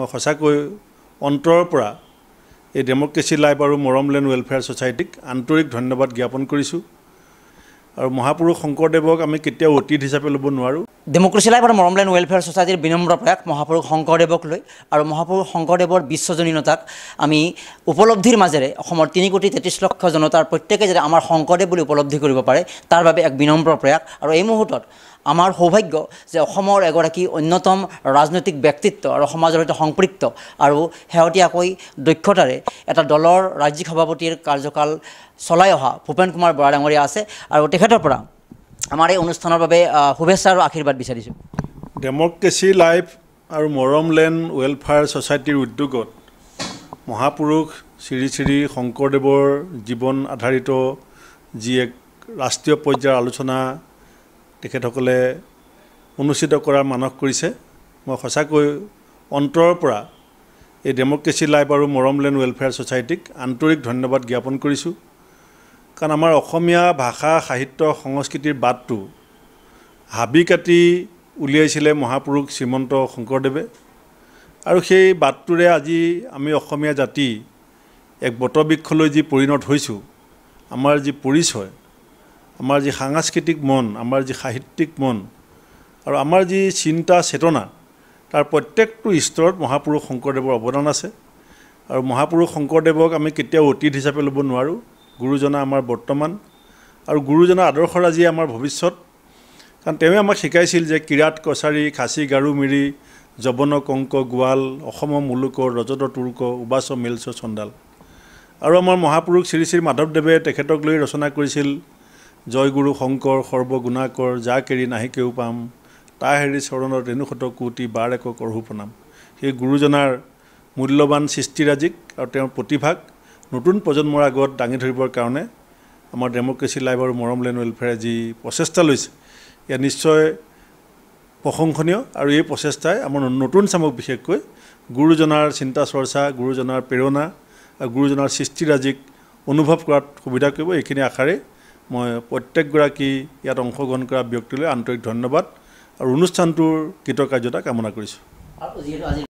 মই সঁচাকৈ অন্তৰৰ পৰা এই ডেম'ক্ৰেচি লাইভ আৰু মৰম লেণ্ড ৱেলফেয়াৰ ছ'চাইটিক আন্তৰিক ধন্যবাদ জ্ঞাপন কৰিছোঁ আৰু মহাপুৰুষ শংকৰদেৱক আমি কেতিয়াও অতীত হিচাপে ল'ব নোৱাৰোঁ ডেমক্ৰেচি লাইফ আৰু মৰমলেণ্ড ৱেলফেয়াৰ ছ'চাইটিৰ বিনম্ৰ প্ৰয়াস মহাপুৰুষ শংকৰদেৱক লৈ আৰু মহাপুৰুষ শংকৰদেৱৰ বিশ্বজনীনতাক আমি উপলব্ধিৰ মাজেৰে অসমৰ তিনি কোটি তেত্ৰিছ লক্ষ জনতাৰ প্ৰত্যেকে যাতে আমাৰ শংকৰদেৱ বুলি উপলব্ধি কৰিব পাৰে তাৰ বাবে এক বিনম্ৰ প্ৰয়াস আৰু এই মুহূৰ্তত আমাৰ সৌভাগ্য যে অসমৰ এগৰাকী অন্যতম ৰাজনৈতিক ব্যক্তিত্ব আৰু সমাজৰ সৈতে সম্পৃক্ত আৰু শেহতীয়াকৈ দক্ষতাৰে এটা দলৰ ৰাজ্যিক সভাপতিৰ কাৰ্যকাল চলাই অহা ভূপেন কুমাৰ বৰা ডাঙৰীয়া আছে আৰু তেখেতৰ পৰা আমাৰ এই অনুষ্ঠানৰ বাবে শুভেচ্ছা আৰু আশীৰ্বাদ বিচাৰিছোঁ ডেমক্ৰেচি লাইফ আৰু মৰম লেণ্ড ৱেলফেয়াৰ ছ'চাইটিৰ উদ্যোগত মহাপুৰুষ শ্ৰী শ্ৰী শংকৰদেৱৰ জীৱন আধাৰিত যি এক ৰাষ্ট্ৰীয় পৰ্যায়ৰ আলোচনা তেখেতসকলে অনুষ্ঠিত কৰাৰ মানস কৰিছে মই সঁচাকৈ অন্তৰৰ পৰা এই ডেমক্ৰেচি লাইফ আৰু মৰম লেণ্ড ৱেলফেয়াৰ ছ'চাইটিক আন্তৰিক ধন্যবাদ জ্ঞাপন কৰিছোঁ কাৰণ আমাৰ অসমীয়া ভাষা সাহিত্য সংস্কৃতিৰ বাটটো হাবি কাটি উলিয়াইছিলে মহাপুৰুষ শ্ৰীমন্ত শংকৰদেৱে আৰু সেই বাটটোৰে আজি আমি অসমীয়া জাতি এক বটবৃক্ষলৈ যি পৰিণত হৈছোঁ আমাৰ যি পৰিচয় আমাৰ যি সাংস্কৃতিক মন আমাৰ যি সাহিত্যিক মন আৰু আমাৰ যি চিন্তা চেতনা তাৰ প্ৰত্যেকটো স্তৰত মহাপুৰুষ শংকৰদেৱৰ অৱদান আছে আৰু মহাপুৰুষ শংকৰদেৱক আমি কেতিয়াও অতীত হিচাপে ল'ব নোৱাৰোঁ গুৰুজনা আমাৰ বৰ্তমান আৰু গুৰুজনা আদৰ্শৰাজি আমাৰ ভৱিষ্যত কাৰণ তেওঁ আমাক শিকাইছিল যে কিৰাট কছাৰী খাচী গাৰু মিৰি জবন কংক গোৱাল অসম মুলুক ৰজত তুৰ্ক উবাচ মেলচ চন্দাল আৰু আমাৰ মহাপুৰুষ শ্ৰী শ্ৰী মাধৱদেৱে তেখেতক লৈ ৰচনা কৰিছিল জয় গুৰু শংকৰ সৰ্ব সৰ্বগুণাকৰ জাক এৰি নাহিকেও পাম তা হেৰি চৰণত শত কোটি বাৰ এক অৰ্হু প্ৰণাম সেই গুৰুজনাৰ মূল্যৱান সৃষ্টিৰাজিক আৰু তেওঁৰ প্ৰতিভাক নতুন প্ৰজন্মৰ আগত দাঙি ধৰিবৰ কাৰণে আমাৰ ডেম'ক্ৰেচি লাইভ আৰু মৰম লেন ৱেলফেয়াৰে যি প্ৰচেষ্টা লৈছে ইয়াত নিশ্চয় প্ৰশংসনীয় আৰু এই প্ৰচেষ্টাই আমাৰ নতুন চামক বিশেষকৈ গুৰুজনাৰ চিন্তা চৰ্চা গুৰুজনাৰ প্ৰেৰণা আৰু গুৰুজনাৰ সৃষ্টিৰাজিক অনুভৱ কৰাত সুবিধা কৰিব এইখিনি আশাৰে মই প্ৰত্যেকগৰাকী ইয়াত অংশগ্ৰহণ কৰা ব্যক্তিলৈ আন্তৰিক ধন্যবাদ আৰু অনুষ্ঠানটোৰ কৃতকাৰ্যতা কামনা কৰিছোঁ